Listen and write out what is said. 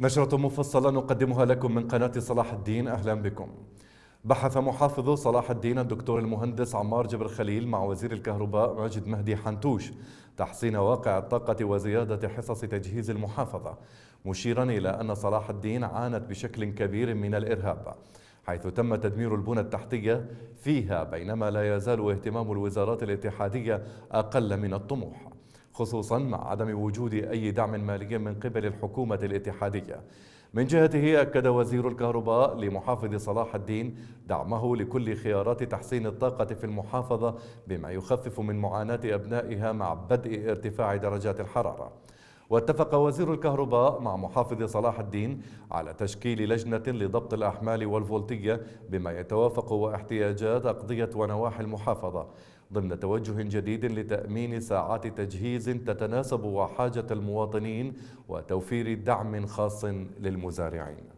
نشرة مفصلة نقدمها لكم من قناة صلاح الدين أهلا بكم بحث محافظ صلاح الدين الدكتور المهندس عمار جبر خليل مع وزير الكهرباء ماجد مهدي حنتوش تحسين واقع الطاقة وزيادة حصص تجهيز المحافظة مشيرا إلى أن صلاح الدين عانت بشكل كبير من الإرهاب حيث تم تدمير البنى التحتية فيها بينما لا يزال اهتمام الوزارات الاتحادية أقل من الطموح خصوصا مع عدم وجود أي دعم مالي من قبل الحكومة الاتحادية من جهته أكد وزير الكهرباء لمحافظ صلاح الدين دعمه لكل خيارات تحسين الطاقة في المحافظة بما يخفف من معاناة أبنائها مع بدء ارتفاع درجات الحرارة واتفق وزير الكهرباء مع محافظ صلاح الدين على تشكيل لجنة لضبط الأحمال والفولتية بما يتوافق واحتياجات أقضية ونواحي المحافظة ضمن توجه جديد لتأمين ساعات تجهيز تتناسب وحاجة المواطنين وتوفير دعم خاص للمزارعين